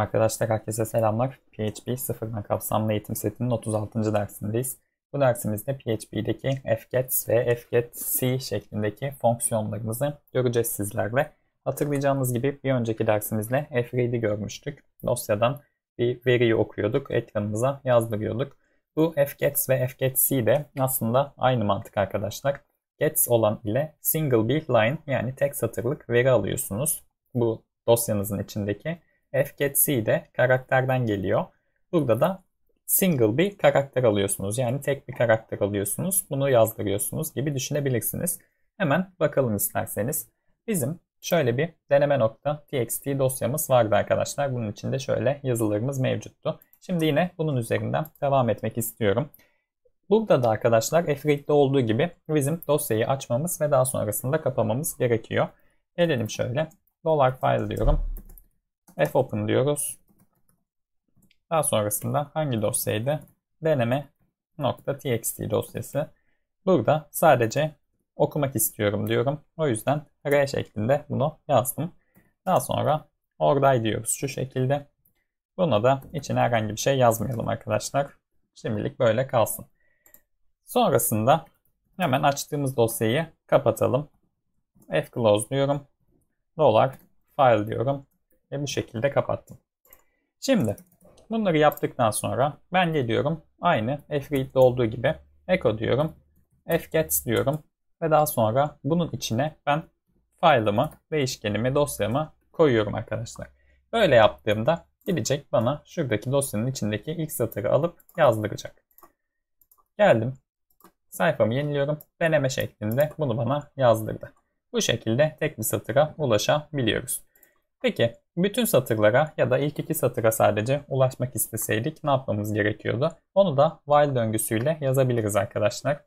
Arkadaşlar herkese selamlar. PHP sıfırdan kapsamlı eğitim setinin 36. dersindeyiz. Bu dersimizde PHP'deki f_gets ve f_getc şeklindeki fonksiyonlarımızı göreceğiz sizlerle. Hatırlayacağınız gibi bir önceki dersimizde fread'i görmüştük. Dosyadan bir veriyi okuyorduk, ekranımıza yazdırıyorduk. Bu fgets ve f_getc de aslında aynı mantık arkadaşlar. Gets olan ile single bir line yani tek satırlık veri alıyorsunuz. Bu dosyanızın içindeki F get C de karakterden geliyor. Burada da single bir karakter alıyorsunuz. Yani tek bir karakter alıyorsunuz. Bunu yazdırıyorsunuz gibi düşünebilirsiniz. Hemen bakalım isterseniz. Bizim şöyle bir deneme nokta txt dosyamız vardı arkadaşlar. Bunun içinde şöyle yazılarımız mevcuttu. Şimdi yine bunun üzerinden devam etmek istiyorum. Burada da arkadaşlar f olduğu gibi bizim dosyayı açmamız ve daha sonrasında kapamamız gerekiyor. Gelelim şöyle. Dolar file diyorum fopen diyoruz. Daha sonrasında hangi dosyaydı? deneme.txt dosyası. Burada sadece okumak istiyorum diyorum. O yüzden R şeklinde bunu yazdım. Daha sonra orday diyoruz şu şekilde. Buna da içine herhangi bir şey yazmayalım arkadaşlar. Şimdilik böyle kalsın. Sonrasında hemen açtığımız dosyayı kapatalım. Fclose diyorum. Dolar file diyorum. Ve bu şekilde kapattım. Şimdi bunları yaptıktan sonra ben diyorum aynı freed'de olduğu gibi echo diyorum. fgets diyorum. Ve daha sonra bunun içine ben file'ımı, değişkenimi, dosyamı koyuyorum arkadaşlar. Böyle yaptığımda gidecek bana şuradaki dosyanın içindeki ilk satırı alıp yazdıracak. Geldim. Sayfamı yeniliyorum. Deneme şeklinde bunu bana yazdırdı. Bu şekilde tek bir satıra ulaşabiliyoruz. Peki bütün satırlara ya da ilk iki satıra sadece ulaşmak isteseydik ne yapmamız gerekiyordu? Onu da while döngüsüyle yazabiliriz arkadaşlar.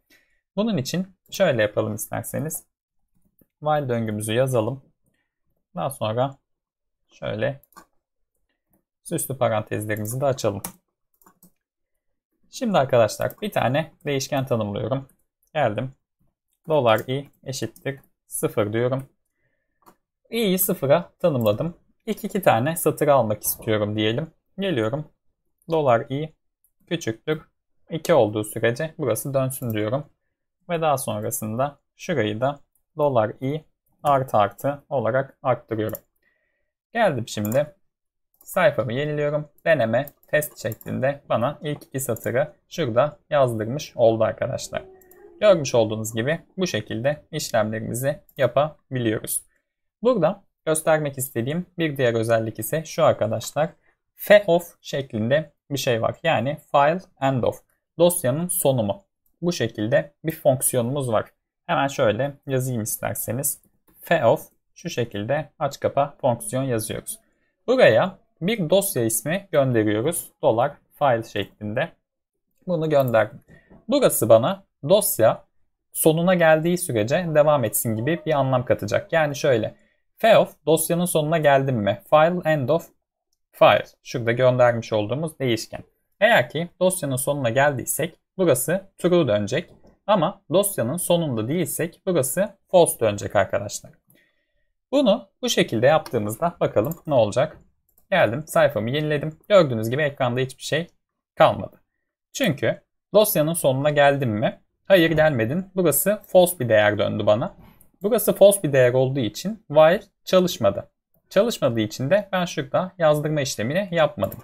Bunun için şöyle yapalım isterseniz. While döngümüzü yazalım. Daha sonra şöyle süslü parantezlerimizi de açalım. Şimdi arkadaşlar bir tane değişken tanımlıyorum. Geldim. Dolar i eşittir 0 diyorum. i'yi 0'a tanımladım. İlk iki tane satır almak istiyorum diyelim. Geliyorum. Dolar i küçüktür. 2 olduğu sürece burası dönsün diyorum. Ve daha sonrasında şurayı da dolar i artı artı olarak arttırıyorum. Geldim şimdi. Sayfamı yeniliyorum. Deneme test şeklinde bana ilk iki satırı şurada yazdırmış oldu arkadaşlar. Görmüş olduğunuz gibi bu şekilde işlemlerimizi yapabiliyoruz. Burada Göstermek istediğim bir diğer özellik ise şu arkadaşlar. of" şeklinde bir şey var. Yani file end of. Dosyanın sonu mu? Bu şekilde bir fonksiyonumuz var. Hemen şöyle yazayım isterseniz. of" şu şekilde aç kapa fonksiyon yazıyoruz. Buraya bir dosya ismi gönderiyoruz. Dolar file şeklinde. Bunu gönderdim. Burası bana dosya sonuna geldiği sürece devam etsin gibi bir anlam katacak. Yani şöyle Feof dosyanın sonuna geldim mi? File end of file. Şurada göndermiş olduğumuz değişken. Eğer ki dosyanın sonuna geldiysek burası true dönecek. Ama dosyanın sonunda değilsek burası false dönecek arkadaşlar. Bunu bu şekilde yaptığımızda bakalım ne olacak. Geldim sayfamı yeniledim. Gördüğünüz gibi ekranda hiçbir şey kalmadı. Çünkü dosyanın sonuna geldim mi? Hayır gelmedin. Burası false bir değer döndü bana. Burası false bir değer olduğu için while çalışmadı. Çalışmadığı için de ben şurada yazdırma işlemini yapmadım.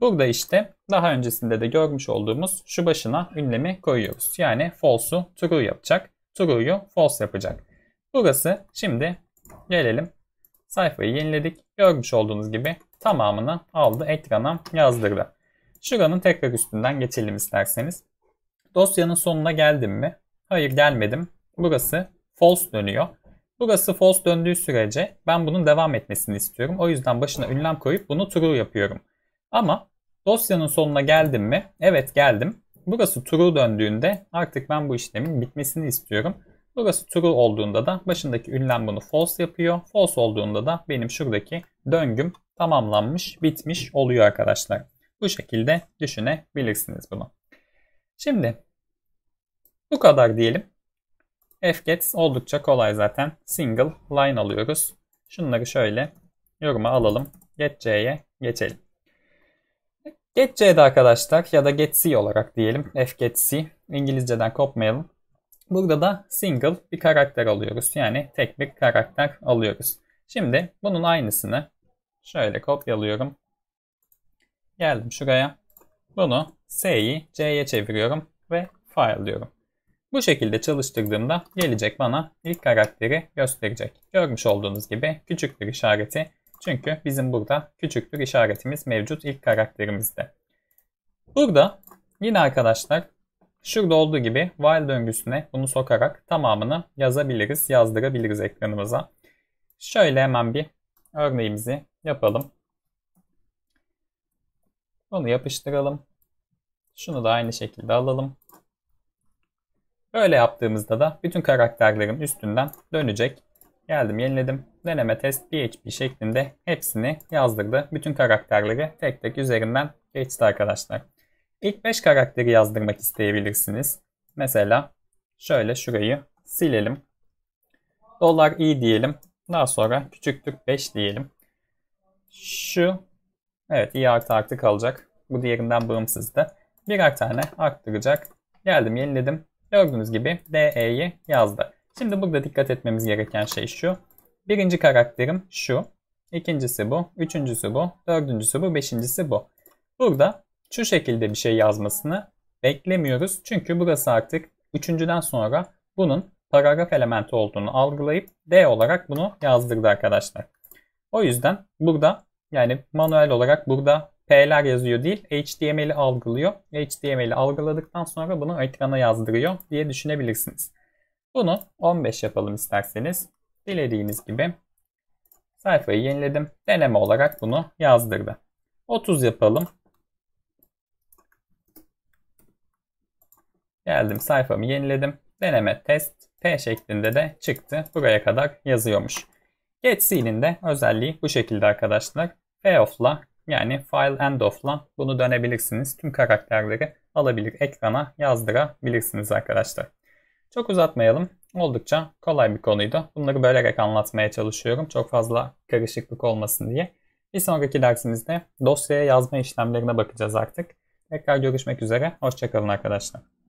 Burada işte daha öncesinde de görmüş olduğumuz şu başına ünlemi koyuyoruz. Yani false'u true yapacak. True'yu false yapacak. Burası şimdi gelelim. Sayfayı yeniledik. Görmüş olduğunuz gibi tamamını aldı ekrana yazdırdı. Şuranın tekrar üstünden geçelim isterseniz. Dosyanın sonuna geldim mi? Hayır gelmedim. Burası false dönüyor. Burası false döndüğü sürece ben bunun devam etmesini istiyorum. O yüzden başına ünlem koyup bunu true yapıyorum. Ama dosyanın sonuna geldim mi? Evet geldim. Burası true döndüğünde artık ben bu işlemin bitmesini istiyorum. Burası true olduğunda da başındaki ünlem bunu false yapıyor. False olduğunda da benim şuradaki döngüm tamamlanmış, bitmiş oluyor arkadaşlar. Bu şekilde düşünebilirsiniz bunu. Şimdi bu kadar diyelim fget oldukça kolay zaten. Single line alıyoruz. Şunları şöyle yoruma alalım. getC'ye geçelim. getC'de arkadaşlar ya da getC olarak diyelim. fgetC İngilizceden kopmayalım. Burada da single bir karakter alıyoruz. Yani tek bir karakter alıyoruz. Şimdi bunun aynısını şöyle kopyalıyorum. Geldim şuraya. Bunu C'yi C'ye çeviriyorum ve file diyorum. Bu şekilde çalıştırdığımda gelecek bana ilk karakteri gösterecek. Görmüş olduğunuz gibi küçüktür işareti. Çünkü bizim burada küçüktür işaretimiz mevcut ilk karakterimizde. Burada yine arkadaşlar şurada olduğu gibi while döngüsüne bunu sokarak tamamını yazabiliriz, yazdırabiliriz ekranımıza. Şöyle hemen bir örneğimizi yapalım. Bunu yapıştıralım. Şunu da aynı şekilde alalım. Böyle yaptığımızda da bütün karakterlerim üstünden dönecek. Geldim yeniledim. Deneme test PHP şeklinde hepsini yazdırdı. Bütün karakterleri tek tek üzerinden geçti arkadaşlar. İlk 5 karakteri yazdırmak isteyebilirsiniz. Mesela şöyle şurayı silelim. Dolar i diyelim. Daha sonra küçüktür 5 diyelim. Şu evet i artı artı kalacak. Bu diğerinden bağımsızdı. Birer tane arttıracak. Geldim yeniledim. Gördüğünüz gibi DE'yi yazdı. Şimdi burada dikkat etmemiz gereken şey şu. Birinci karakterim şu. İkincisi bu. Üçüncüsü bu. Dördüncüsü bu. Beşincisi bu. Burada şu şekilde bir şey yazmasını beklemiyoruz. Çünkü burası artık üçüncüden sonra bunun paragraf elementi olduğunu algılayıp D olarak bunu yazdırdı arkadaşlar. O yüzden burada yani manuel olarak burada P'ler yazıyor değil, HTML'i algılıyor. HTML'i algıladıktan sonra bunu ekrana yazdırıyor diye düşünebilirsiniz. Bunu 15 yapalım isterseniz. Dilediğiniz gibi sayfayı yeniledim. Deneme olarak bunu yazdırdı. 30 yapalım. Geldim sayfamı yeniledim. Deneme test P şeklinde de çıktı. Buraya kadar yazıyormuş. GetC'nin de özelliği bu şekilde arkadaşlar. Payoff'la yani file end endof'la bunu dönebilirsiniz. Tüm karakterleri alabilir ekrana yazdırabilirsiniz arkadaşlar. Çok uzatmayalım. Oldukça kolay bir konuydu. Bunları bölerek anlatmaya çalışıyorum. Çok fazla karışıklık olmasın diye. Bir sonraki dersimizde dosyaya yazma işlemlerine bakacağız artık. Tekrar görüşmek üzere. Hoşçakalın arkadaşlar.